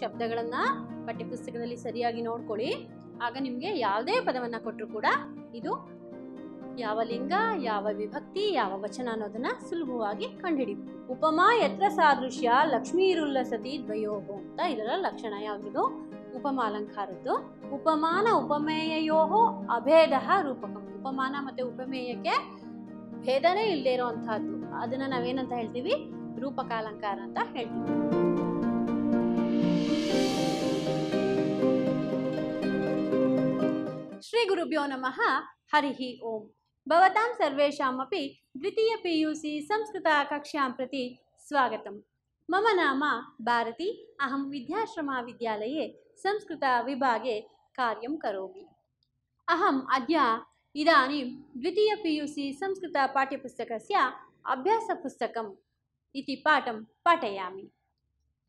ಶಬ್ದಗಳನ್ನ ಶಬ್ದಗಳನ್ನು ಪಠ್ಯಪುಸ್ತಕದಲ್ಲಿ ಸರಿಯಾಗಿ ನೋಡ್ಕೊಳ್ಳಿ ಆಗ ನಿಮಗೆ ಯಾವುದೇ ಪದವನ್ನ ಕೊಟ್ಟರು ಕೂಡ ಇದು ಯಾವ ಲಿಂಗ ಯಾವ ವಿಭಕ್ತಿ ಯಾವ ವಚನ ಅನ್ನೋದನ್ನ ಸುಲಭವಾಗಿ ಕಂಡುಹಿಡಿ ಉಪಮಾ ಯತ್ರ ಸಾದೃಶ್ಯ ಲಕ್ಷ್ಮೀರುಲ್ಲಸತಿ ದ್ವಯೋಹು ಅಂತ ಇದರ ಲಕ್ಷಣ ಯಾವುದು ಉಪಮಾ ಅಲಂಕಾರದ್ದು ಉಪಮಾನ ಉಪಮೇಯೋ ಅಭೇದ ರೂಪಕ ಉಪಮಾನ ಮತ್ತೆ ಉಪಮೇಯಕ್ಕೆ ಭೇದನೇ ಇಲ್ಲದೆ ಇರುವಂತಹದ್ದು ಅದನ್ನ ನಾವೇನಂತ ಹೇಳ್ತೀವಿ ರೂಪಕಾಲಂಕಾರ ಅಂತ ಹೇಳ್ತೀವಿ ಶ್ರೀ ಗುರುಭ್ಯೋ ನಮಃ ಹರಿ ಹಿ ಓಂ ಅದ್ರ ದ್ವಿತೀಯ ಪಿ ಯು ಸಿ ಸಂಸ್ಕೃತ ಕಕ್ಷಾಂ ಪ್ರತಿ ಸ್ವಾಗತಂ ಮಮ ನಾಮ ಭಾರತಿ ಅಹಂ ವಿದ್ಯಾಶ್ರಮ ಸಂಸ್ಕೃತ ವಿಭಾಗೆ ಕಾರ್ಯ ಕರೋಮಿ ಅಹಂ ಅದ್ಯ ಇಂ ದ್ವಿತೀಯ ಪಿ ಯು ಸಿ ಸಂಸ್ಕೃತ ಸೀ ಸಂಸ್ಕೃತಪಾಠ್ಯಪುಸ್ತಕ ಅಭ್ಯಸಪುಸ್ತಕ ಪಾಠ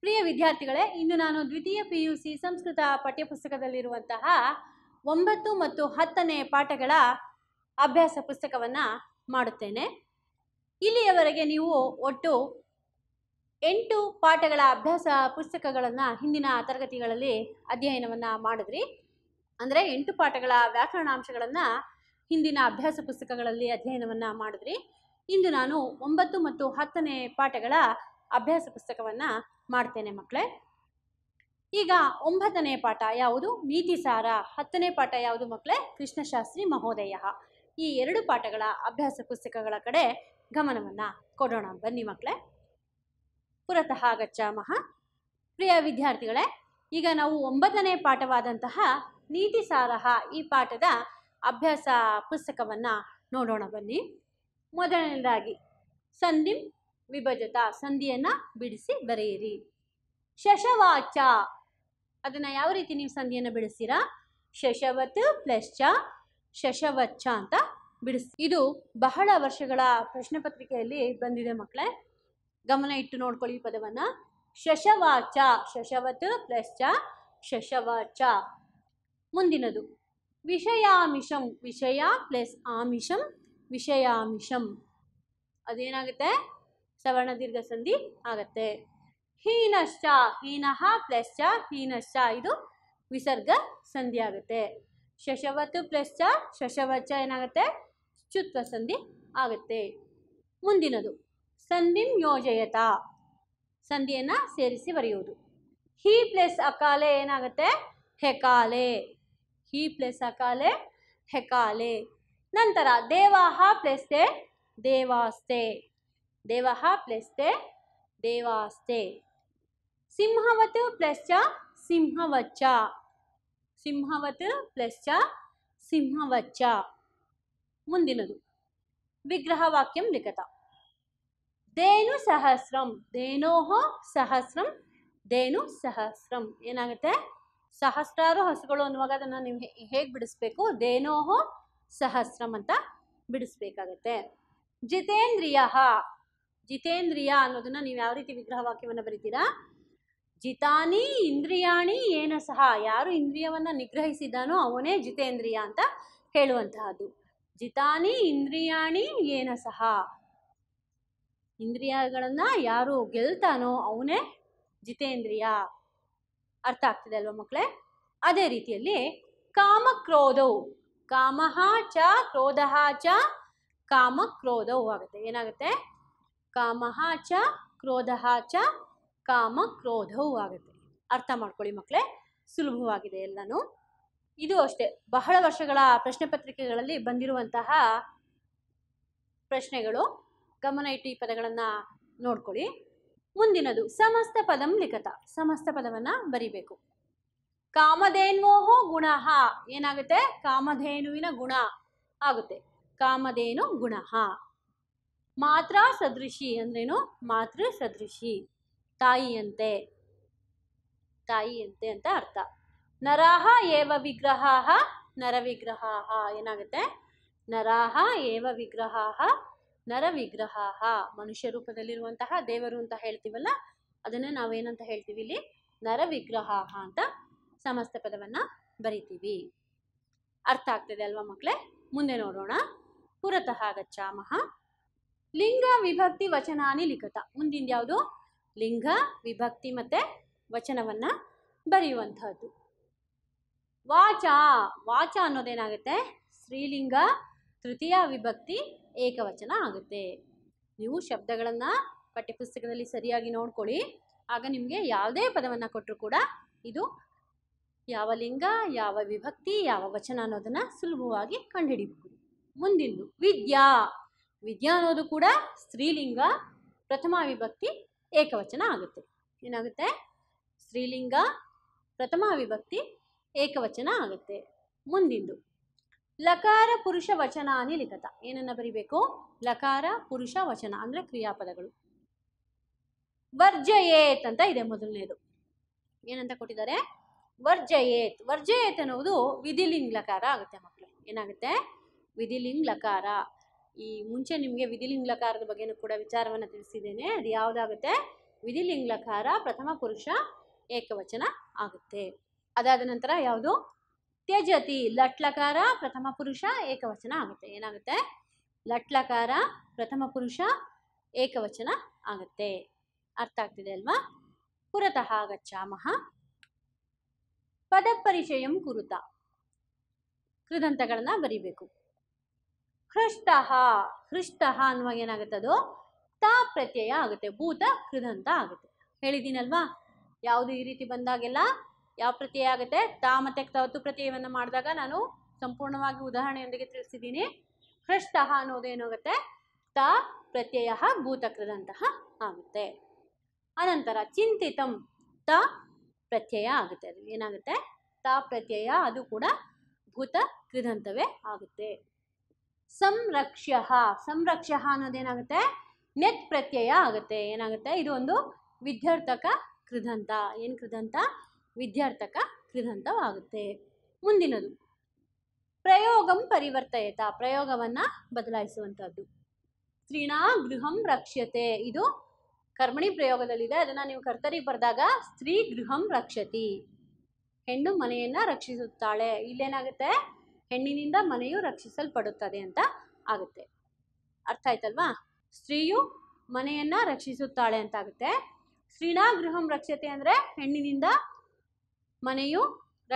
ಪ್ರಿಯ ವಿದ್ಯಾರ್ಥಿಗಳೇ ಇಂದು ನಾನು ದ್ವಿತೀಯ ಪಿ ಯು ಸಿ ಸಂಸ್ಕೃತ ಪಠ್ಯಪುಸ್ತಕದಲ್ಲಿರುವಂತಹ ಒಂಬತ್ತು ಮತ್ತು ಹತ್ತನೇ ಪಾಠಗಳ ಅಭ್ಯಾಸ ಪುಸ್ತಕವನ್ನು ಮಾಡುತ್ತೇನೆ ಇಲ್ಲಿಯವರೆಗೆ ನೀವು ಒಟ್ಟು ಎಂಟು ಪಾಠಗಳ ಅಭ್ಯಾಸ ಪುಸ್ತಕಗಳನ್ನು ಹಿಂದಿನ ತರಗತಿಗಳಲ್ಲಿ ಅಧ್ಯಯನವನ್ನು ಮಾಡಿದ್ರಿ ಅಂದರೆ ಎಂಟು ಪಾಠಗಳ ವ್ಯಾಕರಣಾಂಶಗಳನ್ನು ಹಿಂದಿನ ಅಭ್ಯಾಸ ಪುಸ್ತಕಗಳಲ್ಲಿ ಅಧ್ಯಯನವನ್ನು ಮಾಡಿದ್ರಿ ಇಂದು ನಾನು ಒಂಬತ್ತು ಮತ್ತು ಹತ್ತನೇ ಪಾಠಗಳ ಅಭ್ಯಾಸ ಪುಸ್ತಕವನ್ನು ಮಾಡ್ತೇನೆ ಮಕ್ಕಳೇ ಈಗ ಒಂಬತ್ತನೇ ಪಾಠ ಯಾವುದು ನೀತಿಸಾರ ಹತ್ತನೇ ಪಾಠ ಯಾವುದು ಮಕ್ಕಳೇ ಕೃಷ್ಣಶಾಸ್ತ್ರಿ ಮಹೋದಯ ಈ ಎರಡು ಪಾಠಗಳ ಅಭ್ಯಾಸ ಪುಸ್ತಕಗಳ ಕಡೆ ಗಮನವನ್ನು ಕೊಡೋಣ ಬನ್ನಿ ಮಕ್ಕಳೇ ಪುರತಃ ಗಚ್ಚಾಮಹ ಪ್ರಿಯ ವಿದ್ಯಾರ್ಥಿಗಳೇ ಈಗ ನಾವು ಒಂಬತ್ತನೇ ಪಾಠವಾದಂತಹ ನೀತಿಸಾರಹ ಈ ಪಾಠದ ಅಭ್ಯಾಸ ಪುಸ್ತಕವನ್ನು ನೋಡೋಣ ಬನ್ನಿ ಮೊದಲನೇದಾಗಿ ಸಂಧಿ ವಿಭಜತ ಸಂಧಿಯನ್ನು ಬಿಡಿಸಿ ಬರೆಯಿರಿ ಶಶವಾಚ ಅದನ್ನು ಯಾವ ರೀತಿ ನೀವು ಸಂಧಿಯನ್ನು ಬಿಡಿಸ್ತೀರಾ ಶಶವತ್ ಪ್ಲಸ್ ಚ ಶಶವಚ್ಚ ಅಂತ ಬಿಡಿಸಿ ಇದು ಬಹಳ ವರ್ಷಗಳ ಪ್ರಶ್ನೆ ಪತ್ರಿಕೆಯಲ್ಲಿ ಬಂದಿದೆ ಮಕ್ಕಳೇ ಗಮನ ಇಟ್ಟು ನೋಡ್ಕೊಳ್ಳಿ ಈ ಪದವನ್ನು ಶಶವಾಚ ಶಶವತ್ ಪ್ಲಸ್ ಚ ಶಶವಾಚ ಮುಂದಿನದು ವಿಷಯಾಮಿಷಂ ವಿಷಯ ಪ್ಲಸ್ ಆಮಿಷಂ ವಿಷಯಾಮಿಷಂ ಅದೇನಾಗುತ್ತೆ ಸವರ್ಣ ದೀರ್ಘ ಸಂಧಿ ಆಗತ್ತೆ ಹೀನಶ್ಚ ಹೀನಃ ಪ್ಲಸ್ ಚ ಹೀನಶ್ಚ ಇದು ವಿಸರ್ಗ ಸಂಧಿ ಆಗುತ್ತೆ ಶಶವತ್ತು ಪ್ಲಸ್ ಚ ಶಶವಚ ಏನಾಗುತ್ತೆ ಚುತ್ವ ಸಂಧಿ ಆಗುತ್ತೆ ಮುಂದಿನದು ಸಂಧಿಂ ಯೋಜಯತ ಸಂಧಿಯನ್ನು ಸೇರಿಸಿ ಬರೆಯುವುದು ಹಿ ಪ್ಲಸ್ ಅಕಾಲೆ ಏನಾಗುತ್ತೆ ಹೆಕಾಲೆ ಹಿ ಪ್ಲಸ್ ಅಕಾಲೆ ಹೆಕಾಲೆ ನಂತರ ದೇವಾಹ ಪ್ಲಸ್ ದೇವಾಸ್ತೆ ದೇವಹ ಪ್ಲಸ್ ದೇವಾಸ್ತೆ ಸಿಂಹವತ್ ಪ್ಲಸ್ ಚ ಸಿಂಹವಚ್ಚ ಸಿಂಹವತ್ ಪ್ಲಸ್ ಚ ಸಿಂಹವಚ್ಚ ಮುಂದಿನದು ವಿಗ್ರಹವಾಕ್ಯಂ ಲಿಖತ ದೇನು ಸಹಸ್ರಂ ಧೇನೋಹ ಸಹಸ್ರಂ ದೇನು ಸಹಸ್ರಂ ಏನಾಗುತ್ತೆ ಸಹಸ್ರಾರು ಹಸುಗಳು ಅನ್ನುವಾಗ ಅದನ್ನು ನೀವು ಹೇಗೆ ಬಿಡಿಸ್ಬೇಕು ಧೇನೋಹೋ ಸಹಸ್ರಂ ಅಂತ ಬಿಡಿಸ್ಬೇಕಾಗತ್ತೆ ಜಿತೇಂದ್ರಿಯ ಜಿತೇಂದ್ರಿಯ ಅನ್ನೋದನ್ನ ನೀವು ಯಾವ ರೀತಿ ವಿಗ್ರಹವಾಕ್ಯವನ್ನು ಬರೀತೀರಾ ಜಿತಾನಿ ಇಂದ್ರಿಯಾಣಿ ಏನ ಸಹ ಯಾರು ಇಂದ್ರಿಯವನ್ನು ನಿಗ್ರಹಿಸಿದಾನೋ ಅವನೇ ಜಿತೇಂದ್ರಿಯ ಅಂತ ಹೇಳುವಂತಹದ್ದು ಜಿತಾನಿ ಇಂದ್ರಿಯಾಣಿ ಏನ ಸಹ ಇಂದ್ರಿಯಗಳನ್ನು ಯಾರು ಗೆಲ್ತಾನೋ ಅವನೇ ಜಿತೇಂದ್ರಿಯ ಅರ್ಥ ಆಗ್ತಿದೆ ಅಲ್ವಾ ಮಕ್ಕಳೇ ಅದೇ ರೀತಿಯಲ್ಲಿ ಕಾಮ ಕ್ರೋಧವು ಕಾಮಹ ಚ ಕ್ರೋಧ ಚ ಕಾಮ ಕ್ರೋಧವು ಆಗುತ್ತೆ ಏನಾಗುತ್ತೆ ಕಾಮಹ ಚ ಕ್ರೋಧ ಚ ಕಾಮ ಕ್ರೋಧವೂ ಆಗುತ್ತೆ ಅರ್ಥ ಮಾಡ್ಕೊಳ್ಳಿ ಮಕ್ಕಳೇ ಸುಲಭವಾಗಿದೆ ಎಲ್ಲನೂ ಇದು ಅಷ್ಟೇ ಬಹಳ ವರ್ಷಗಳ ಪ್ರಶ್ನೆ ಪತ್ರಿಕೆಗಳಲ್ಲಿ ಬಂದಿರುವಂತಹ ಪ್ರಶ್ನೆಗಳು ಗಮನ ಇಟ್ಟು ಈ ಪದಗಳನ್ನು ನೋಡ್ಕೊಳ್ಳಿ ಮುಂದಿನದು ಸಮಸ್ತ ಪದಂ ಲಿಖತ ಸಮಸ್ತ ಪದವನ್ನು ಬರಿಬೇಕು ಕಾಮಧೇನ್ವೋಹೋ ಗುಣ ಏನಾಗುತ್ತೆ ಕಾಮಧೇನುವಿನ ಗುಣ ಆಗುತ್ತೆ ಕಾಮಧೇನು ಗುಣ ಮಾತ್ರ ಸದೃಶಿ ಅಂದ್ರೇನು ಮಾತೃ ಸದೃಶಿ ತಾಯಿಯಂತೆ ತಾಯಿಯಂತೆ ಅಂತ ಅರ್ಥ ನರಾಹ ಏವ ವಿಗ್ರಹಾಹ ನರವಿಗ್ರಹಾಹ ಏನಾಗುತ್ತೆ ನರಾಹ ಏವ ವಿಗ್ರಹಾಹ ನರವಿಗ್ರಹಾಹ ಮನುಷ್ಯ ರೂಪದಲ್ಲಿರುವಂತಹ ದೇವರು ಅಂತ ಹೇಳ್ತೀವಲ್ಲ ಅದನ್ನ ನಾವೇನಂತ ಹೇಳ್ತೀವಿ ಇಲ್ಲಿ ನರವಿಗ್ರಹಾಹ ಅಂತ ಸಮಸ್ತ ಪದವನ್ನ ಬರಿತೀವಿ ಅರ್ಥ ಆಗ್ತದೆ ಅಲ್ವಾ ಮಕ್ಕಳೇ ಮುಂದೆ ನೋಡೋಣ ಪುರತಃ ಗಚ್ಚಾಮಹ ಲಿಂಗ ವಿಭಕ್ತಿ ವಚನಾನಿ ಲಿಖತ ಮುಂದಿನ ಯಾವುದು ಲಿಂಗ ವಿಭಕ್ತಿ ಮತ್ತು ವಚನವನ್ನು ಬರೆಯುವಂಥದ್ದು ವಾಚ ವಾಚ ಅನ್ನೋದೇನಾಗುತ್ತೆ ಸ್ತ್ರೀಲಿಂಗ ತೃತೀಯ ವಿಭಕ್ತಿ ಏಕವಚನ ಆಗುತ್ತೆ ನೀವು ಶಬ್ದಗಳನ್ನು ಪಠ್ಯಪುಸ್ತಕದಲ್ಲಿ ಸರಿಯಾಗಿ ನೋಡ್ಕೊಳ್ಳಿ ಆಗ ನಿಮಗೆ ಯಾವುದೇ ಪದವನ್ನು ಕೊಟ್ಟರು ಕೂಡ ಇದು ಯಾವ ಲಿಂಗ ಯಾವ ವಿಭಕ್ತಿ ಯಾವ ವಚನ ಅನ್ನೋದನ್ನು ಸುಲಭವಾಗಿ ಕಂಡುಹಿಡಿಬಹುದು ಮುಂದಿಂದು ವಿದ್ಯಾ ವಿದ್ಯಾ ಅನ್ನೋದು ಕೂಡ ಸ್ತ್ರೀಲಿಂಗ ಪ್ರಥಮ ವಿಭಕ್ತಿ ಏಕವಚನ ಆಗುತ್ತೆ ಏನಾಗುತ್ತೆ ಸ್ತ್ರೀಲಿಂಗ ಪ್ರಥಮ ವಿಭಕ್ತಿ ಏಕವಚನ ಆಗುತ್ತೆ ಮುಂದಿಂದು ಲಕಾರ ಪುರುಷ ವಚನಾನಿ ಲಿಖತ ಏನನ್ನು ಬರಿಬೇಕು ಲಕಾರ ಪುರುಷ ವಚನ ಅಂದರೆ ಕ್ರಿಯಾಪದಗಳು ವರ್ಜಯೇತ್ ಅಂತ ಇದೆ ಮೊದಲನೇದು ಏನಂತ ಕೊಟ್ಟಿದ್ದಾರೆ ವರ್ಜಯೇತ್ ವರ್ಜಯೇತ್ ಅನ್ನುವುದು ವಿಧಿಲಿಂಗ್ ಲಕಾರ ಆಗುತ್ತೆ ಮಕ್ಕಳು ಏನಾಗುತ್ತೆ ವಿಧಿಲಿಂಗ್ ಲಕಾರ ಈ ಮುಂಚೆ ನಿಮಗೆ ವಿಧಿಲಿಂಗ್ಲಕಾರದ ಬಗ್ಗೆನೂ ಕೂಡ ವಿಚಾರವನ್ನು ತಿಳಿಸಿದ್ದೇನೆ ಅದು ಯಾವುದಾಗುತ್ತೆ ವಿಧಿಲಿಂಗ್ಲಕಾರ ಪ್ರಥಮ ಪುರುಷ ಏಕವಚನ ಆಗುತ್ತೆ ಅದಾದ ನಂತರ ಯಾವುದು ತ್ಯಜತಿ ಲಟ್ಲಕಾರ ಪ್ರಥಮ ಪುರುಷ ಏಕವಚನ ಆಗುತ್ತೆ ಏನಾಗುತ್ತೆ ಲಟ್ಲಕಾರ ಪ್ರಥಮ ಪುರುಷ ಏಕವಚನ ಆಗುತ್ತೆ ಅರ್ಥ ಆಗ್ತಿದೆ ಅಲ್ವಾ ಪುರತಃ ಪದ ಪದಪರಿಚಯಂ ಕುರುತ ಕೃದಂತಗಳನ್ನ ಬರಿಬೇಕು ಹೃಷ್ಟ ಹೃಷ್ಟ ಅನ್ನುವಾಗ ಏನಾಗುತ್ತೆ ಅದು ತಾ ಪ್ರತ್ಯಯ ಆಗುತ್ತೆ ಭೂತ ಕೃದಂತ ಆಗುತ್ತೆ ಹೇಳಿದ್ದೀನಲ್ವಾ ಯಾವುದು ಈ ರೀತಿ ಬಂದಾಗೆಲ್ಲ ಯಾವ ಪ್ರತ್ಯಯ ಆಗುತ್ತೆ ತಾ ಮತ್ತೆ ತವತ್ತು ಪ್ರತ್ಯಯವನ್ನು ಮಾಡಿದಾಗ ನಾನು ಸಂಪೂರ್ಣವಾಗಿ ಉದಾಹರಣೆಯೊಂದಿಗೆ ತಿಳಿಸಿದ್ದೀನಿ ಹೃಷ್ಟ ಅನ್ನೋದು ಏನಾಗುತ್ತೆ ತಾ ಪ್ರತ್ಯಯ ಭೂತಕೃದಂತಹ ಆಗುತ್ತೆ ಅನಂತರ ಚಿಂತಿತಂ ತ ಪ್ರತ್ಯಯ ಆಗುತ್ತೆ ಅದು ಏನಾಗುತ್ತೆ ತ ಪ್ರತ್ಯಯ ಅದು ಕೂಡ ಭೂತ ಕೃದಂತವೇ ಆಗುತ್ತೆ ಸಂರಕ್ಷ್ಯ ಸಂರಕ್ಷ್ಯ ಅನ್ನೋದೇನಾಗುತ್ತೆ ನೆಟ್ ಪ್ರತ್ಯಯ ಆಗುತ್ತೆ ಏನಾಗುತ್ತೆ ಇದು ಒಂದು ವಿದ್ಯಾರ್ಥಕ ಕೃದಂತ ಏನು ಕೃದಂತ ವಿದ್ಯಾರ್ಥಕ ಕೃದಂತವಾಗುತ್ತೆ ಮುಂದಿನದು ಪ್ರಯೋಗಂ ಪರಿವರ್ತಯತ ಪ್ರಯೋಗವನ್ನು ಬದಲಾಯಿಸುವಂಥದ್ದು ಸ್ತ್ರೀಣ ಗೃಹಂ ರಕ್ಷ್ಯತೆ ಇದು ಕರ್ಮಣಿ ಪ್ರಯೋಗದಲ್ಲಿದೆ ಅದನ್ನು ನೀವು ಕರ್ತರಿಗೆ ಬರೆದಾಗ ಸ್ತ್ರೀ ಗೃಹಂ ರಕ್ಷತಿ ಹೆಣ್ಣು ಮನೆಯನ್ನು ರಕ್ಷಿಸುತ್ತಾಳೆ ಇಲ್ಲೇನಾಗುತ್ತೆ ಹೆಣ್ಣಿನಿಂದ ಮನೆಯು ರಕ್ಷಿಸಲ್ಪಡುತ್ತದೆ ಅಂತ ಆಗುತ್ತೆ ಅರ್ಥ ಆಯ್ತಲ್ವಾ ಸ್ತ್ರೀಯು ಮನೆಯನ್ನ ರಕ್ಷಿಸುತ್ತಾಳೆ ಅಂತ ಆಗುತ್ತೆ ಸ್ತ್ರೀನಾ ಗೃಹಂ ರಕ್ಷತೆ ಅಂದ್ರೆ ಹೆಣ್ಣಿನಿಂದ ಮನೆಯು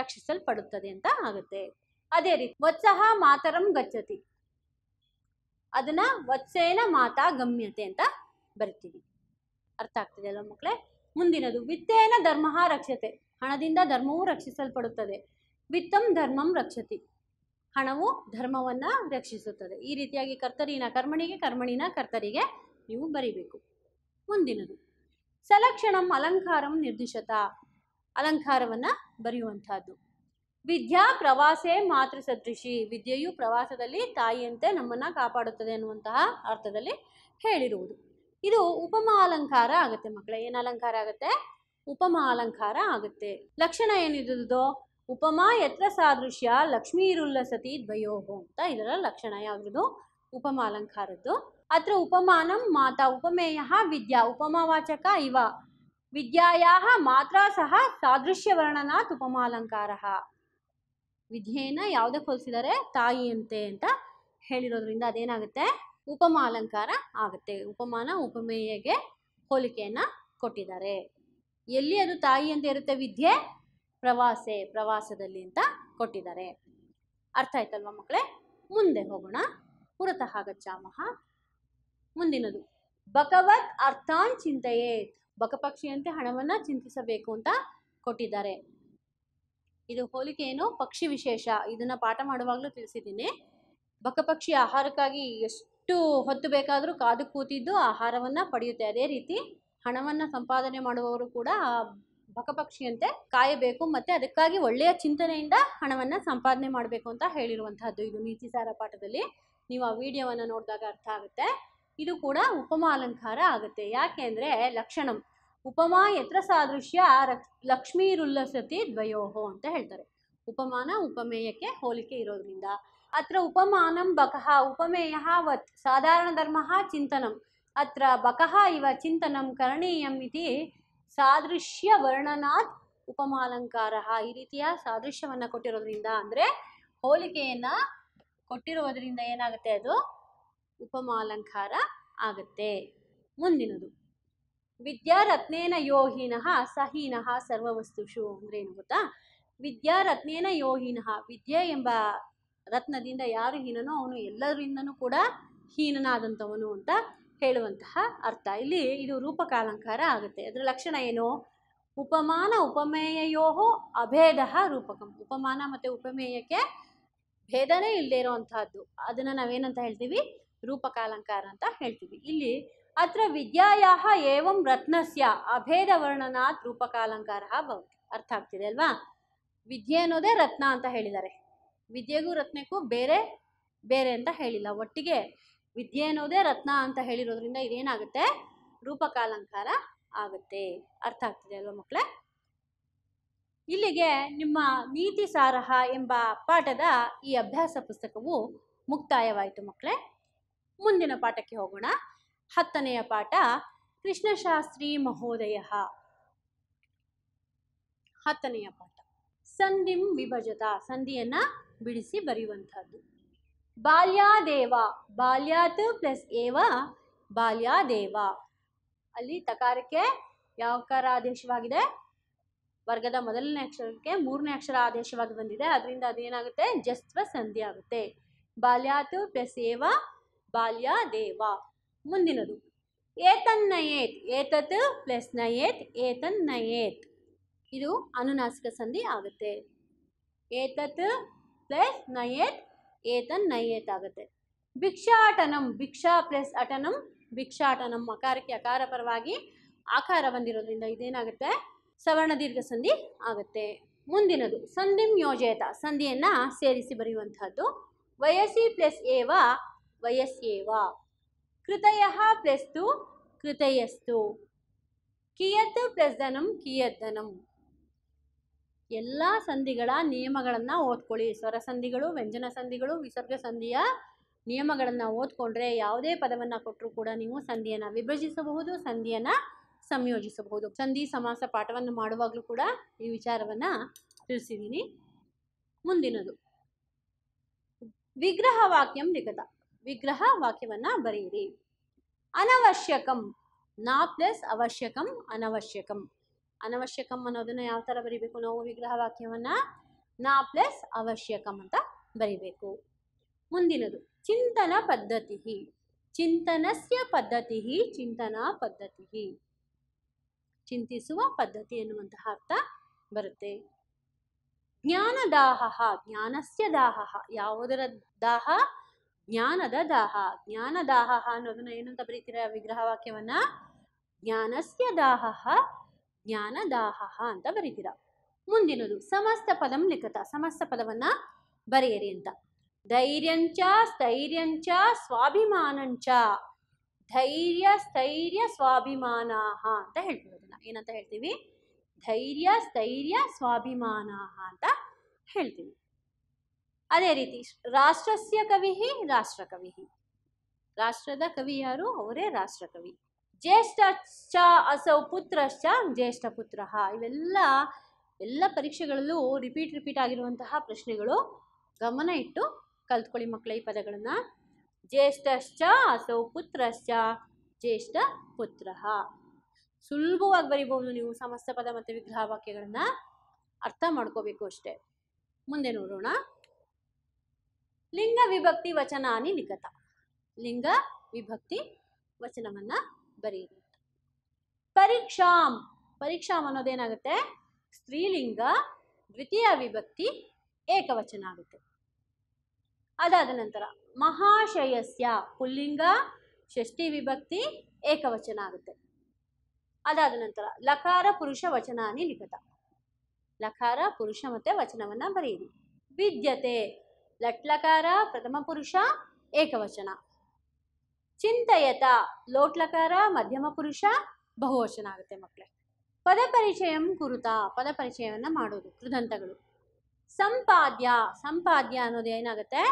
ರಕ್ಷಿಸಲ್ಪಡುತ್ತದೆ ಅಂತ ಆಗುತ್ತೆ ಅದೇ ರೀತಿ ವತ್ಸಹ ಮಾತರಂ ಗಚ್ಚತಿ ಅದನ್ನ ವತ್ಸೇನ ಮಾತಾ ಗಮ್ಯತೆ ಅಂತ ಬರಿತೀವಿ ಅರ್ಥ ಆಗ್ತದೆ ಅಲ್ವ ಮಕ್ಕಳೇ ಮುಂದಿನದು ವಿತ್ತೇನ ಧರ್ಮ ರಕ್ಷತೆ ಹಣದಿಂದ ಧರ್ಮವು ರಕ್ಷಿಸಲ್ಪಡುತ್ತದೆ ವಿತ್ತಂ ಧರ್ಮಂ ರಕ್ಷತಿ ಹಣವು ಧರ್ಮವನ್ನು ರಕ್ಷಿಸುತ್ತದೆ ಈ ರೀತಿಯಾಗಿ ಕರ್ತರಿನ ಕರ್ಮಣಿಗೆ ಕರ್ಮಣಿನ ಕರ್ತರಿಗೆ ನೀವು ಬರಿಬೇಕು ಮುಂದಿನದು ಸಲಕ್ಷಣಂ ಅಲಂಕಾರಂ ನಿರ್ದಿಶತ ಅಲಂಕಾರವನ್ನು ಬರೆಯುವಂತಹದ್ದು ವಿದ್ಯಾ ಪ್ರವಾಸೇ ಮಾತೃ ಸದೃಶಿ ವಿದ್ಯೆಯು ಪ್ರವಾಸದಲ್ಲಿ ತಾಯಿಯಂತೆ ನಮ್ಮನ್ನು ಕಾಪಾಡುತ್ತದೆ ಅನ್ನುವಂತಹ ಅರ್ಥದಲ್ಲಿ ಹೇಳಿರುವುದು ಇದು ಉಪಮಾ ಅಲಂಕಾರ ಆಗುತ್ತೆ ಮಕ್ಕಳೇ ಏನು ಅಲಂಕಾರ ಆಗುತ್ತೆ ಉಪಮಾ ಅಲಂಕಾರ ಆಗುತ್ತೆ ಲಕ್ಷಣ ಏನಿದ್ದದೋ ಉಪಮಾ ಎತ್ರ ಸಾದೃಶ್ಯ ಲಕ್ಷ್ಮೀರುಲ್ಲಸತಿ ದ್ವಯೋಗೋ ಅಂತ ಇದರ ಲಕ್ಷಣ ಯಾವುದು ಉಪಮಾಲಂಕಾರದ್ದು ಅತ್ರ ಉಪಮಾನಂ ಮಾತಾ ಉಪಮೇಯ ವಿದ್ಯಾ ವಾಚಕ ಇವ ವಿದ್ಯಾಯಾಹ ಮಾತ್ರ ಸಹ ಸಾದೃಶ್ಯ ವರ್ಣನಾತ್ ಉಪಮಾಲಂಕಾರ ವಿದ್ಯೆಯನ್ನು ಯಾವುದಕ್ಕೆ ಹೋಲಿಸಿದರೆ ತಾಯಿಯಂತೆ ಅಂತ ಹೇಳಿರೋದ್ರಿಂದ ಅದೇನಾಗುತ್ತೆ ಉಪಮಾಲಂಕಾರ ಆಗುತ್ತೆ ಉಪಮಾನ ಉಪಮೇಯಗೆ ಹೋಲಿಕೆಯನ್ನು ಕೊಟ್ಟಿದ್ದಾರೆ ಎಲ್ಲಿ ಅದು ತಾಯಿಯಂತೆ ಇರುತ್ತೆ ವಿದ್ಯೆ ಪ್ರವಾಸೆ ಪ್ರವಾಸದಲ್ಲಿ ಅಂತ ಕೊಟ್ಟಿದ್ದಾರೆ ಅರ್ಥ ಆಯ್ತಲ್ವಾ ಮಕ್ಕಳೇ ಮುಂದೆ ಹೋಗೋಣ ಪುರತಃ ಗಚ್ಚಾಮಹ ಮುಂದಿನದು ಭಗವತ್ ಅರ್ಥಾನ್ ಚಿಂತೆಯೇ ಬಕಪಕ್ಷಿಯಂತೆ ಹಣವನ್ನ ಚಿಂತಿಸಬೇಕು ಅಂತ ಕೊಟ್ಟಿದ್ದಾರೆ ಇದು ಹೋಲಿಕೆ ಏನು ಪಕ್ಷಿ ವಿಶೇಷ ಇದನ್ನ ಪಾಠ ಮಾಡುವಾಗಲೂ ತಿಳಿಸಿದ್ದೀನಿ ಬಕಪಕ್ಷಿ ಆಹಾರಕ್ಕಾಗಿ ಎಷ್ಟು ಹೊತ್ತು ಬೇಕಾದರೂ ಕಾದು ಕೂತಿದ್ದು ಆಹಾರವನ್ನ ಪಡೆಯುತ್ತೆ ಅದೇ ರೀತಿ ಹಣವನ್ನ ಸಂಪಾದನೆ ಮಾಡುವವರು ಕೂಡ ಬಕಪಕ್ಷಿಯಂತೆ ಕಾಯಬೇಕು ಮತ್ತು ಅದಕ್ಕಾಗಿ ಒಳ್ಳೆಯ ಚಿಂತನೆಯಿಂದ ಹಣವನ್ನು ಸಂಪಾದನೆ ಮಾಡಬೇಕು ಅಂತ ಹೇಳಿರುವಂತಹದ್ದು ಇದು ನೀತಿ ಸಾರ ಪಾಠದಲ್ಲಿ ನೀವು ಆ ವಿಡಿಯೋವನ್ನು ನೋಡಿದಾಗ ಅರ್ಥ ಆಗುತ್ತೆ ಇದು ಕೂಡ ಉಪಮಾ ಅಲಂಕಾರ ಆಗುತ್ತೆ ಯಾಕೆ ಅಂದರೆ ಲಕ್ಷಣಂ ಉಪಮಾ ಎತ್ರ ಸಾದೃಶ್ಯ ಲಕ್ಷ್ಮೀರುಲ್ಲಸತಿ ದ್ವಯೋಹೋ ಅಂತ ಹೇಳ್ತಾರೆ ಉಪಮಾನ ಉಪಮೇಯಕ್ಕೆ ಹೋಲಿಕೆ ಇರೋದ್ರಿಂದ ಅತ್ರ ಉಪಮಾನಂ ಬಕಃ ಉಪಮೇಯ ವತ್ ಸಾಧಾರಣ ಧರ್ಮ ಚಿಂತನಂ ಅತ್ರ ಬಕಃ ಇವ ಚಿಂತನಂ ಕರಣೀಯಂ ಇತಿ ಸಾದೃಶ್ಯ ವರ್ಣನಾತ್ ಉಪಮಾಲಂಕಾರ ಈ ರೀತಿಯ ಸಾದೃಶ್ಯವನ್ನು ಕೊಟ್ಟಿರೋದ್ರಿಂದ ಅಂದರೆ ಹೋಲಿಕೆಯನ್ನ ಕೊಟ್ಟಿರೋದ್ರಿಂದ ಏನಾಗುತ್ತೆ ಅದು ಉಪಮಾಲಂಕಾರ ಆಗುತ್ತೆ ಮುಂದಿನದು ವಿದ್ಯಾರತ್ನೇನ ಯೋಹಿನಃ ಸಹೀನಃ ವಸ್ತುಷು ಅಂದ್ರೆ ಏನು ಗೊತ್ತಾ ವಿದ್ಯಾರತ್ನೇನ ಯೋಹಿನಃ ವಿದ್ಯೆ ಎಂಬ ರತ್ನದಿಂದ ಯಾರು ಹೀನನೋ ಅವನು ಎಲ್ಲರಿಂದನೂ ಕೂಡ ಹೀನನಾದಂಥವನು ಅಂತ ಹೇಳುವಂತಹ ಅರ್ಥ ಇಲ್ಲಿ ಇದು ರೂಪಕಾಲಂಕಾರ ಆಗುತ್ತೆ ಅದರ ಲಕ್ಷಣ ಏನು ಉಪಮಾನ ಉಪಮೇಯೋ ಅಭೇದ ರೂಪಕಂ ಉಪಮಾನ ಮತ್ತು ಉಪಮೇಯಕ್ಕೆ ಭೇದನೇ ಇಲ್ಲದೆ ಇರೋವಂಥದ್ದು ಅದನ್ನು ನಾವೇನಂತ ಹೇಳ್ತೀವಿ ರೂಪಕಾಲಂಕಾರ ಅಂತ ಹೇಳ್ತೀವಿ ಇಲ್ಲಿ ಅತ್ರ ವಿದ್ಯಾಯಾಹ ಏವಂ ರತ್ನಸ್ಯ ಅಭೇದ ವರ್ಣನಾತ್ ರೂಪಕಾಲಂಕಾರ ಭವತಿ ಅರ್ಥ ಆಗ್ತಿದೆ ಅಲ್ವಾ ವಿದ್ಯೆ ಅನ್ನೋದೇ ರತ್ನ ಅಂತ ಹೇಳಿದ್ದಾರೆ ವಿದ್ಯೆಗೂ ರತ್ನಕ್ಕೂ ಬೇರೆ ಬೇರೆ ಅಂತ ಹೇಳಿಲ್ಲ ಒಟ್ಟಿಗೆ ವಿದ್ಯೆ ಅನ್ನೋದೇ ರತ್ನ ಅಂತ ಹೇಳಿರೋದ್ರಿಂದ ಇದೇನಾಗುತ್ತೆ ರೂಪಕಾಲಂಕಾರ ಆಗುತ್ತೆ ಅರ್ಥ ಆಗ್ತಿದೆ ಅಲ್ವಾ ಮಕ್ಕಳೇ ಇಲ್ಲಿಗೆ ನಿಮ್ಮ ನೀತಿ ಸಾರಹ ಎಂಬ ಪಾಠದ ಈ ಅಭ್ಯಾಸ ಪುಸ್ತಕವು ಮುಕ್ತಾಯವಾಯಿತು ಮಕ್ಕಳೇ ಮುಂದಿನ ಪಾಠಕ್ಕೆ ಹೋಗೋಣ ಹತ್ತನೆಯ ಪಾಠ ಕೃಷ್ಣಶಾಸ್ತ್ರಿ ಮಹೋದಯ ಹತ್ತನೆಯ ಪಾಠ ಸಂಧಿಂ ವಿಭಜತ ಸಂಧಿಯನ್ನ ಬಿಡಿಸಿ ಬರೆಯುವಂತಹದ್ದು ಬಾಲ್ಯಾದೇವ ಬಾಲ್ಯಾತ್ ಪ್ಲಸ್ ಏವ ಬಾಲ್ಯಾದೇವ ಅಲ್ಲಿ ತಕಾರಕ್ಕೆ ಯಾವಕಾರ ಆದೇಶವಾಗಿದೆ ವರ್ಗದ ಮೊದಲನೇ ಅಕ್ಷರಕ್ಕೆ ಮೂರನೇ ಅಕ್ಷರ ಆದೇಶವಾಗಿ ಬಂದಿದೆ ಅದರಿಂದ ಅದೇನಾಗುತ್ತೆ ಜಸ್ವ ಸಂಧಿ ಆಗುತ್ತೆ ಬಾಲ್ಯಾತ್ ಪ್ಲಸ್ ಏವ ಬಾಲ್ಯಾದೇವ ಮುಂದಿನದು ಏತನ್ ನಯೇತ್ ಏತತ್ ಪ್ಲಸ್ ನಯೇತ್ ಏತನ್ ನಯೇತ್ ಇದು ಅನುನಾಸಿಕ ಸಂಧಿ ಆಗುತ್ತೆ ಏತತ್ ಪ್ಲಸ್ ನಯೇತ್ ಏತನ್ ನೈಯೇತ್ ಆಗುತ್ತೆ ಭಿಕ್ಷಾಟನಂ ಭಿಕ್ಷಾ ಪ್ಲಸ್ ಅಟನಂ ಭಿಕ್ಷಾಟನಂ ಅಕಾರಕ್ಕೆ ಅಕಾರ ಪರವಾಗಿ ಆಕಾರ ಬಂದಿರೋದ್ರಿಂದ ಇದೇನಾಗುತ್ತೆ ಸವರ್ಣ ದೀರ್ಘ ಸಂಧಿ ಆಗುತ್ತೆ ಮುಂದಿನದು ಸಂಧಿಂ ಯೋಜಯತ ಸಂಧಿಯನ್ನು ಸೇರಿಸಿ ಬರೆಯುವಂತಹದ್ದು ವಯಸ್ಸಿ ಪ್ಲಸ್ ಏವ ವಯಸ್ಸೇವ ಕೃತಯ ಪ್ಲಸ್ ತು ಕೃತಯಸ್ತು ಕಿಯತ್ ಪ್ಲಸ್ ಧನಂ ಕಿಯತ್ ಧನಂ ಎಲ್ಲ ಸಂಧಿಗಳ ನಿಯಮಗಳನ್ನು ಓದ್ಕೊಳ್ಳಿ ಸ್ವರ ಸಂಧಿಗಳು ವ್ಯಂಜನ ಸಂಧಿಗಳು ವಿಸರ್ಗ ಸಂಧಿಯ ನಿಯಮಗಳನ್ನು ಓದ್ಕೊಂಡ್ರೆ ಯಾವುದೇ ಪದವನ್ನು ಕೊಟ್ಟರೂ ಕೂಡ ನೀವು ಸಂಧಿಯನ್ನು ವಿಭಜಿಸಬಹುದು ಸಂಧಿಯನ್ನು ಸಂಯೋಜಿಸಬಹುದು ಸಂಧಿ ಸಮಾಸ ಪಾಠವನ್ನು ಮಾಡುವಾಗಲೂ ಕೂಡ ಈ ವಿಚಾರವನ್ನು ತಿಳಿಸಿದ್ದೀನಿ ಮುಂದಿನದು ವಿಗ್ರಹ ವಾಕ್ಯಂ ವಿಗ್ರಹ ವಾಕ್ಯವನ್ನು ಬರೆಯಿರಿ ಅನವಶ್ಯಕಂ ನಾ ಪ್ಲಸ್ ಅವಶ್ಯಕಂ ಅನವಶ್ಯಕಂ ಅನವಶ್ಯಕಂ ಅನ್ನೋದನ್ನು ಯಾವ ಥರ ಬರಿಬೇಕು ನಾವು ವಿಗ್ರಹ ವಾಕ್ಯವನ್ನು ನಾ ಪ್ಲಸ್ ಅವಶ್ಯಕಂ ಅಂತ ಬರಿಬೇಕು ಮುಂದಿನದು ಚಿಂತನ ಪದ್ಧತಿ ಚಿಂತನಸ್ಯ ಪದ್ಧತಿ ಚಿಂತನಾ ಪದ್ಧತಿ ಚಿಂತಿಸುವ ಪದ್ಧತಿ ಎನ್ನುವಂತಹ ಅರ್ಥ ಬರುತ್ತೆ ಜ್ಞಾನದಾಹ ಜ್ಞಾನಸ್ಯ ದಾಹ ಯಾವುದರ ದಾಹ ಜ್ಞಾನದ ದಾಹ ಜ್ಞಾನದಾಹ ಅನ್ನೋದನ್ನ ಏನಂತ ಬರೀತೀರ ವಿಗ್ರಹ ವಾಕ್ಯವನ್ನ ಜ್ಞಾನಸ್ಯ ದಾಹ ಜ್ಞಾನ ದಾಹ ಅಂತ ಬರೀತೀರ ಮುಂದಿನದು ಸಮಸ್ತ ಪದಂ ಲಿಖತ ಸಮಸ್ತ ಪದವನ್ನ ಬರೆಯಿರಿ ಅಂತ ಧೈರ್ಯಂಚ ಸ್ಥೈರ್ಯಂಚ ಸ್ವಾಭಿಮಾನಂಚ ಧೈರ್ಯ ಸ್ಥೈರ್ಯ ಸ್ವಾಭಿಮಾನ ಅಂತ ಹೇಳ್ತೀವಿ ಅದನ್ನ ಏನಂತ ಹೇಳ್ತೀವಿ ಧೈರ್ಯ ಸ್ಥೈರ್ಯ ಸ್ವಾಭಿಮಾನ ಅಂತ ಹೇಳ್ತೀವಿ ಅದೇ ರೀತಿ ರಾಷ್ಟ್ರಸ್ಯ ಕವಿ ರಾಷ್ಟ್ರಕವಿ ರಾಷ್ಟ್ರದ ಕವಿ ಯಾರು ಅವರೇ ರಾಷ್ಟ್ರಕವಿ ಜ್ಯೇಷ್ಠಶ್ಚ ಅಸೌ ಪುತ್ರಶ್ಚ ಪುತ್ರ ಇವೆಲ್ಲ ಎಲ್ಲ ಪರೀಕ್ಷೆಗಳಲ್ಲೂ ರಿಪೀಟ್ ರಿಪೀಟ್ ಆಗಿರುವಂತಹ ಪ್ರಶ್ನೆಗಳು ಗಮನ ಇಟ್ಟು ಕಲ್ತ್ಕೊಳ್ಳಿ ಮಕ್ಕಳ ಈ ಪದಗಳನ್ನು ಜ್ಯೇಷ್ಠಶ್ಚ ಅಸೌ ಪುತ್ರಶ್ಚ ಜ್ಯೇಷ್ಠ ಪುತ್ರ ಸುಲಭವಾಗಿ ಬರಿಬಹುದು ನೀವು ಸಮಸ್ತ ಪದ ಮತ್ತು ವಿಗ್ರಹ ವಾಕ್ಯಗಳನ್ನು ಅರ್ಥ ಮಾಡ್ಕೋಬೇಕು ಅಷ್ಟೇ ಮುಂದೆ ನೋಡೋಣ ಲಿಂಗ ವಿಭಕ್ತಿ ವಚನಾನಿ ಲಿಖತ ಲಿಂಗ ವಿಭಕ್ತಿ ವಚನವನ್ನು ಬರೀರಿ ಪರೀಕ್ಷಾಂ ಪರೀಕ್ಷಾಂ ಅನ್ನೋದೇನಾಗುತ್ತೆ ಸ್ತ್ರೀಲಿಂಗ ದ್ವಿತೀಯ ವಿಭಕ್ತಿ ಏಕವಚನ ಆಗುತ್ತೆ ಅದಾದ ನಂತರ ಮಹಾಶಯಸ್ಯ ಪುಲ್ಲಿಂಗ ಷಷ್ಠಿ ವಿಭಕ್ತಿ ಏಕವಚನ ಆಗುತ್ತೆ ಅದಾದ ನಂತರ ಲಕಾರ ಪುರುಷ ವಚನಾನಿ ನಿಕಟ ಲಕಾರ ಪುರುಷ ಮತ್ತೆ ವಚನವನ್ನ ಬರೆಯಿರಿ ವಿದ್ಯತೆ ಲಟ್ಲಕಾರ ಪ್ರಥಮ ಪುರುಷ ಏಕವಚನ ಚಿಂತಯತ ಲೋಟ್ಲಕಾರ ಮಧ್ಯಮ ಪುರುಷ ಬಹುವಚನ ಆಗುತ್ತೆ ಮಕ್ಕಳೇ ಪದ ಪರಿಚಯಂ ಕುರುತ ಪದ ಪರಿಚಯವನ್ನು ಮಾಡೋದು ಕೃದಂತಗಳು ಸಂಪಾದ್ಯ ಸಂಪಾದ್ಯ ಅನ್ನೋದು ಏನಾಗುತ್ತೆ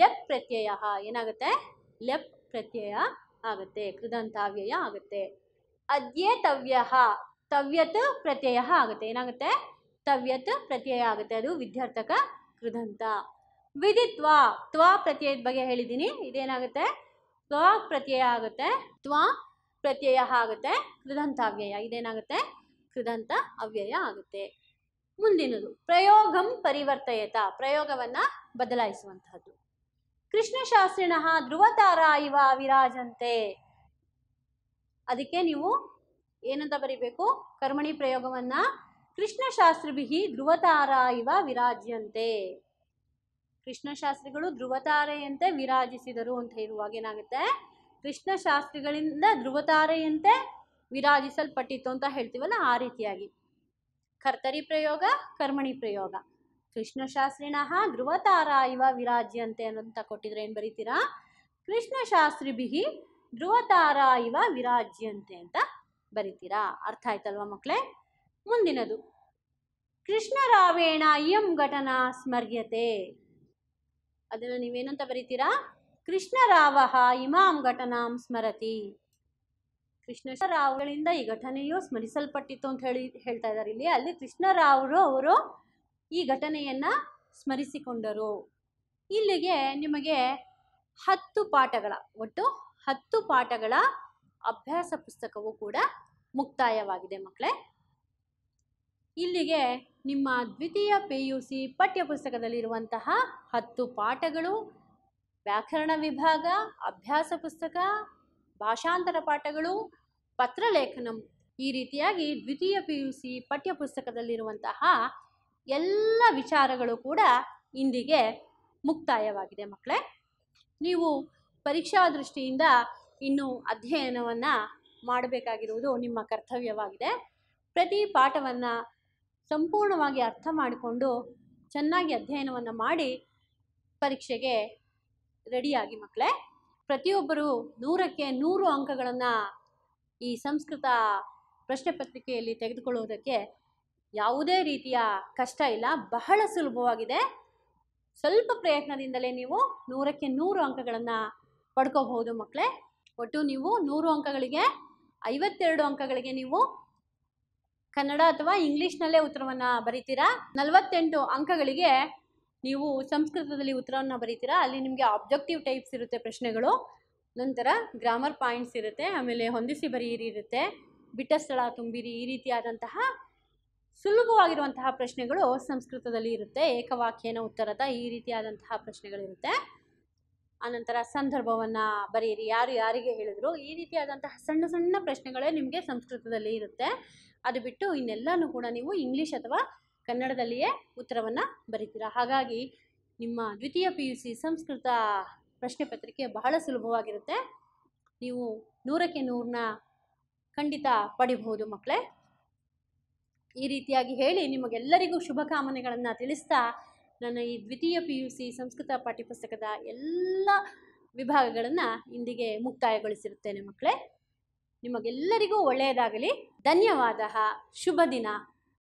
ಲೆಪ್ ಪ್ರತ್ಯಯ ಏನಾಗುತ್ತೆ ಲೆಪ್ ಪ್ರತ್ಯಯ ಆಗುತ್ತೆ ಕೃದಂತಾವ್ಯಯ ಆಗುತ್ತೆ ತವ್ಯ ತವ್ಯತ್ ಪ್ರತ್ಯಯ ಆಗುತ್ತೆ ಏನಾಗುತ್ತೆ ತವ್ಯತ್ ಪ್ರತ್ಯಯ ಆಗುತ್ತೆ ಅದು ವಿದ್ಯಾರ್ಥಕ ಕೃದಂತ ವಿಧಿತ್ವ ತ್ವ ಪ್ರತ್ಯಯದ ಬಗ್ಗೆ ಹೇಳಿದ್ದೀನಿ ಇದೇನಾಗುತ್ತೆ ಕ ಪ್ರತ್ಯಯ ಆಗುತ್ತೆ ತ್ವ ಪ್ರತ್ಯಯ ಆಗುತ್ತೆ ಕೃದಂತ ಅವ್ಯಯ ಇದೇನಾಗುತ್ತೆ ಕೃದಂತ ಅವ್ಯಯ ಆಗುತ್ತೆ ಮುಂದಿನದು ಪ್ರಯೋಗಂ ಪರಿವರ್ತಯತ ಪ್ರಯೋಗವನ್ನ ಬದಲಾಯಿಸುವಂತಹದ್ದು ಕೃಷ್ಣಶಾಸ್ತ್ರಿನ ಧ್ರುವತಾರ ಇವ ವಿರಾಜಂತೆ ಅದಕ್ಕೆ ನೀವು ಏನಂತ ಬರಿಬೇಕು ಕರ್ಮಣಿ ಪ್ರಯೋಗವನ್ನ ಕೃಷ್ಣಶಾಸ್ತ್ರಿಭಿ ಧ್ರುವತಾರ ಇವ ವಿರಾಜ್ಯಂತೆ ಕೃಷ್ಣಶಾಸ್ತ್ರಿಗಳು ಧ್ರುವತಾರೆಯಂತೆ ವಿರಾಜಿಸಿದರು ಅಂತ ಹೇಳುವಾಗ ಏನಾಗುತ್ತೆ ಕೃಷ್ಣಶಾಸ್ತ್ರಿಗಳಿಂದ ಧ್ರುವತಾರೆಯಂತೆ ವಿರಾಜಿಸಲ್ಪಟ್ಟಿತ್ತು ಅಂತ ಹೇಳ್ತೀವಲ್ಲ ಆ ರೀತಿಯಾಗಿ ಕರ್ತರಿ ಪ್ರಯೋಗ ಕರ್ಮಣಿ ಪ್ರಯೋಗ ಕೃಷ್ಣಶಾಸ್ತ್ರಿನ ಧ್ರುವತಾರ ಇವ ವಿರಾಜ್ಯಂತೆ ಅನ್ನೋಂತ ಕೊಟ್ಟಿದ್ರೆ ಏನು ಬರೀತೀರಾ ಕೃಷ್ಣಶಾಸ್ತ್ರಿ ಬಿಹಿ ಧ್ರುವತಾರ ಇವ ವಿರಾಜ್ಯಂತೆ ಅಂತ ಬರಿತೀರಾ ಅರ್ಥ ಆಯ್ತಲ್ವಾ ಮಕ್ಕಳೇ ಮುಂದಿನದು ಕೃಷ್ಣರಾವೇಣ ಇಯಂ ಘಟನಾ ಸ್ಮರ್ಯತೆ ಅದನ್ನು ನೀವೇನಂತ ಬರೀತೀರಾ ಕೃಷ್ಣರಾವಹ ಇಮಾಂ ಘಟನಾಂ ಸ್ಮರತಿ ಕೃಷ್ಣರಾವ್ಗಳಿಂದ ಈ ಘಟನೆಯು ಸ್ಮರಿಸಲ್ಪಟ್ಟಿತ್ತು ಅಂತ ಹೇಳಿ ಹೇಳ್ತಾ ಇದ್ದಾರೆ ಇಲ್ಲಿ ಅಲ್ಲಿ ಕೃಷ್ಣರಾವರು ಅವರು ಈ ಘಟನೆಯನ್ನು ಸ್ಮರಿಸಿಕೊಂಡರು ಇಲ್ಲಿಗೆ ನಿಮಗೆ ಹತ್ತು ಪಾಠಗಳ ಒಟ್ಟು ಹತ್ತು ಪಾಠಗಳ ಅಭ್ಯಾಸ ಪುಸ್ತಕವು ಕೂಡ ಮುಕ್ತಾಯವಾಗಿದೆ ಮಕ್ಕಳೇ ಇಲ್ಲಿಗೆ ನಿಮ್ಮ ದ್ವಿತೀಯ ಪಿ ಯು ಸಿ ಪಠ್ಯಪುಸ್ತಕದಲ್ಲಿರುವಂತಹ ಹತ್ತು ಪಾಠಗಳು ವ್ಯಾಕರಣ ವಿಭಾಗ ಅಭ್ಯಾಸ ಪುಸ್ತಕ ಭಾಷಾಂತರ ಪಾಠಗಳು ಪತ್ರಲೇಖನಂ ಈ ರೀತಿಯಾಗಿ ದ್ವಿತೀಯ ಪಿ ಯು ಸಿ ಪಠ್ಯಪುಸ್ತಕದಲ್ಲಿರುವಂತಹ ಎಲ್ಲ ವಿಚಾರಗಳು ಕೂಡ ಇಂದಿಗೆ ಮುಕ್ತಾಯವಾಗಿದೆ ಮಕ್ಕಳೇ ನೀವು ಪರೀಕ್ಷಾ ದೃಷ್ಟಿಯಿಂದ ಇನ್ನು ಅಧ್ಯಯನವನ್ನು ಮಾಡಬೇಕಾಗಿರುವುದು ನಿಮ್ಮ ಕರ್ತವ್ಯವಾಗಿದೆ ಪ್ರತಿ ಪಾಠವನ್ನು ಸಂಪೂರ್ಣವಾಗಿ ಅರ್ಥ ಮಾಡಿಕೊಂಡು ಚೆನ್ನಾಗಿ ಅಧ್ಯಯನವನ್ನು ಮಾಡಿ ಪರೀಕ್ಷೆಗೆ ರೆಡಿಯಾಗಿ ಮಕ್ಕಳೇ ಪ್ರತಿಯೊಬ್ಬರು ನೂರಕ್ಕೆ ನೂರು ಅಂಕಗಳನ್ನು ಈ ಸಂಸ್ಕೃತ ಪ್ರಶ್ನೆ ಪತ್ರಿಕೆಯಲ್ಲಿ ತೆಗೆದುಕೊಳ್ಳುವುದಕ್ಕೆ ಯಾವುದೇ ರೀತಿಯ ಕಷ್ಟ ಇಲ್ಲ ಬಹಳ ಸುಲಭವಾಗಿದೆ ಸ್ವಲ್ಪ ಪ್ರಯತ್ನದಿಂದಲೇ ನೀವು ನೂರಕ್ಕೆ ನೂರು ಅಂಕಗಳನ್ನು ಪಡ್ಕೋಬಹುದು ಮಕ್ಕಳೇ ಒಟ್ಟು ನೀವು ನೂರು ಅಂಕಗಳಿಗೆ ಐವತ್ತೆರಡು ಅಂಕಗಳಿಗೆ ನೀವು ಕನ್ನಡ ಅಥವಾ ಇಂಗ್ಲೀಷ್ನಲ್ಲೇ ಉತ್ತರವನ್ನು ಬರೀತೀರಾ ನಲವತ್ತೆಂಟು ಅಂಕಗಳಿಗೆ ನೀವು ಸಂಸ್ಕೃತದಲ್ಲಿ ಉತ್ತರವನ್ನು ಬರೀತೀರಾ ಅಲ್ಲಿ ನಿಮಗೆ ಆಬ್ಜೆಕ್ಟಿವ್ ಟೈಪ್ಸ್ ಇರುತ್ತೆ ಪ್ರಶ್ನೆಗಳು ನಂತರ ಗ್ರಾಮರ್ ಪಾಯಿಂಟ್ಸ್ ಇರುತ್ತೆ ಆಮೇಲೆ ಹೊಂದಿಸಿ ಬರೀರಿ ಇರುತ್ತೆ ಬಿಟ್ಟ ಸ್ಥಳ ತುಂಬಿರಿ ಈ ರೀತಿಯಾದಂತಹ ಸುಲಭವಾಗಿರುವಂತಹ ಪ್ರಶ್ನೆಗಳು ಸಂಸ್ಕೃತದಲ್ಲಿ ಇರುತ್ತೆ ಏಕವಾಕ್ಯನ ಉತ್ತರದ ಈ ರೀತಿಯಾದಂತಹ ಪ್ರಶ್ನೆಗಳಿರುತ್ತೆ ಆನಂತರ ಸಂದರ್ಭವನ್ನು ಬರೆಯಿರಿ ಯಾರು ಯಾರಿಗೆ ಹೇಳಿದ್ರು ಈ ರೀತಿಯಾದಂತಹ ಸಣ್ಣ ಸಣ್ಣ ಪ್ರಶ್ನೆಗಳೇ ನಿಮಗೆ ಸಂಸ್ಕೃತದಲ್ಲಿ ಇರುತ್ತೆ ಅದು ಬಿಟ್ಟು ಇನ್ನೆಲ್ಲನೂ ಕೂಡ ನೀವು ಇಂಗ್ಲೀಷ್ ಅಥವಾ ಕನ್ನಡದಲ್ಲಿಯೇ ಉತ್ತರವನ್ನು ಬರೀತೀರಾ ಹಾಗಾಗಿ ನಿಮ್ಮ ದ್ವಿತೀಯ ಪಿ ಯು ಸಿ ಸಂಸ್ಕೃತ ಪ್ರಶ್ನೆ ಪತ್ರಿಕೆ ಬಹಳ ಸುಲಭವಾಗಿರುತ್ತೆ ನೀವು ನೂರಕ್ಕೆ ನೂರನ್ನ ಖಂಡಿತ ಪಡಿಬಹುದು ಮಕ್ಕಳೇ ಈ ರೀತಿಯಾಗಿ ಹೇಳಿ ನಿಮಗೆಲ್ಲರಿಗೂ ಶುಭಕಾಮನೆಗಳನ್ನು ತಿಳಿಸ್ತಾ ನನ್ನ ಈ ದ್ವಿತೀಯ ಪಿ ಯು ಸಿ ಸಂಸ್ಕೃತ ಪಾಠ್ಯಪುಸ್ತಕದ ಎಲ್ಲ ವಿಭಾಗಗಳನ್ನು ಇಂದಿಗೆ ಮುಕ್ತಾಯಗೊಳಿಸಿರುತ್ತೇನೆ ಮಕ್ಕಳೇ ನಿಮಗೆಲ್ಲರಿಗೂ ಒಳ್ಳೆಯದಾಗಲಿ ಧನ್ಯವಾದ ಶುಭ ದಿನ